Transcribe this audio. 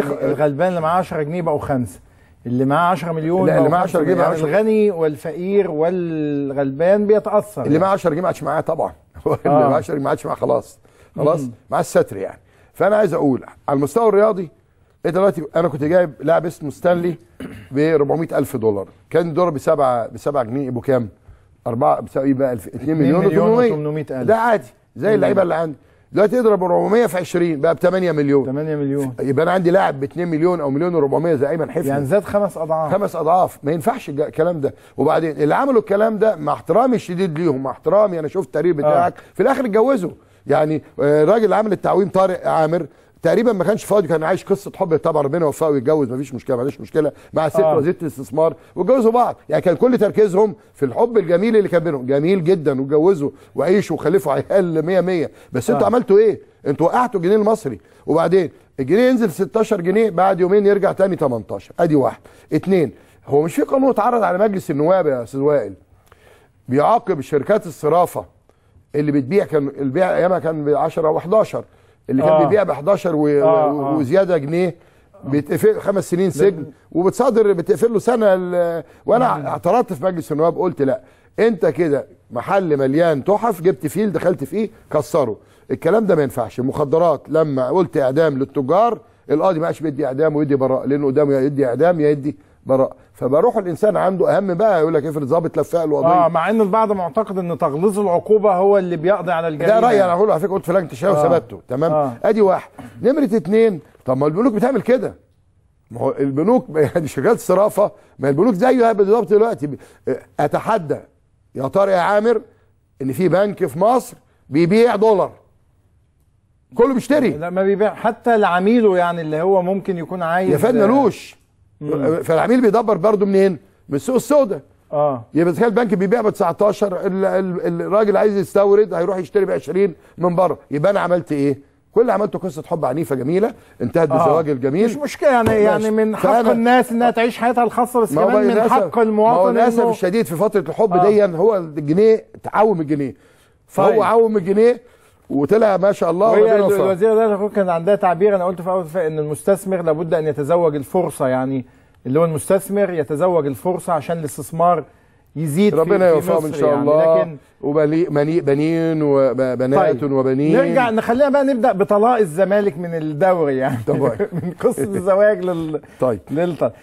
الغلبان اللي معاه 10 جنيه بقوا خمسه اللي معاه 10 مليون لا اللي معاه 10 جنيه يعني الغني والفقير والغلبان بيتاثر اللي معاه 10 يعني. جنيه ما عادش معاه طبعا اللي آه. معاه 10 جنيه ما عادش معاه خلاص خلاص معاه الستر يعني فانا عايز اقول على المستوى الرياضي ايه دلوقتي انا كنت جايب لاعب اسمه ستانلي ب 400000 دولار كان الدولار ب 7 ب 7 جنيه يبقوا كام؟ 4 يبقى 2 مليون و 800000 ده عادي زي اللعيبه اللي عندي دلوقتي اضرب 400 في 20 بقى ب 8 مليون 8 مليون يبقى انا عندي لاعب ب 2 مليون او مليون و400 زي ايمن حفني يعني زاد خمس اضعاف خمس اضعاف ما ينفعش الكلام ده وبعدين اللي عملوا الكلام ده مع احترامي الشديد ليهم مع احترامي انا شفت التقرير آه. بتاعك آه. في الاخر اتجوزوا يعني الراجل آه، اللي عامل التعويم طارق عامر تقريبا ما كانش فاضي كان عايش قصه حب طبعا ربنا يوفقه ويتجوز ما فيش مشكله ما عندناش مشكله مع ست آه. وزيره الاستثمار واتجوزوا بعض يعني كان كل تركيزهم في الحب الجميل اللي كان بينهم جميل جدا واتجوزوا وعيشوا وخلفوا عيال 100 100 بس آه. انتوا عملتوا ايه؟ انتوا وقعتوا الجنيه المصري وبعدين الجنيه ينزل 16 جنيه بعد يومين يرجع تاني 18 ادي واحد اثنين هو مش في قانون اتعرض على مجلس النواب يا استاذ وائل بيعاقب شركات الصرافه اللي بتبيع كان البيع ايامها كان ب 10 و11 اللي كان آه. بيبيع ب 11 و... آه. آه. وزياده جنيه بيتقفل خمس سنين سجن وبتصادر بتقفل له سنه ال... وانا نعم. اعترضت في مجلس النواب قلت لا انت كده محل مليان تحف جبت فيل دخلت فيه كسره الكلام ده ما ينفعش المخدرات لما قلت اعدام للتجار القاضي ما بقاش بيدي اعدام ويدي براء لانه قدامه يدي اعدام يا يدي ده فبروح الانسان عنده اهم بقى يقول لك افرض ظابط لف له اه مع ان البعض معتقد ان تغليظ العقوبه هو اللي بيقضي على الجريمه ده رايي يعني. انا هقوله على فكره قلت فلان تشاه آه. تمام آه. ادي واحد نمره اثنين طب ما البنوك بتعمل كده ما هو البنوك يعني شغال صرافه ما البنوك زيها بالظبط دلوقتي آه، اتحدى يا طارق يا عامر ان في بنك في مصر بيبيع دولار كله بيشتري لا ما بيبيع حتى لعميله يعني اللي هو ممكن يكون عايز يا فندم ملوش فالعميل بيدبر برضه منين؟ من السوق السوداء اه يبقى تخيل البنك بيبيع ب 19 الراجل عايز يستورد هيروح يشتري ب 20 من بره يبقى انا عملت ايه؟ كل اللي عملته قصه حب عنيفه جميله انتهت آه. بزواج الجميل مش مشكله يعني ماشي. يعني من حق فأنا... الناس انها تعيش حياتها الخاصه بس كمان من حق المواطن انه هو للاسف الشديد في فتره الحب آه. دي هو الجنيه تعوم الجنيه فهو طيب. عوم الجنيه وطلع ما شاء الله وهي الوزيره ده كان عندها تعبير انا قلته في اول ان المستثمر لابد ان يتزوج الفرصه يعني اللي هو المستثمر يتزوج الفرصه عشان الاستثمار يزيد ربنا يوفقهم ان شاء يعني الله لكن بنين وبنات طيب. وبنين نرجع نخلينا بقى نبدا بطلاق الزمالك من الدوري يعني طبعا من قصه الزواج لل طيب للطلاق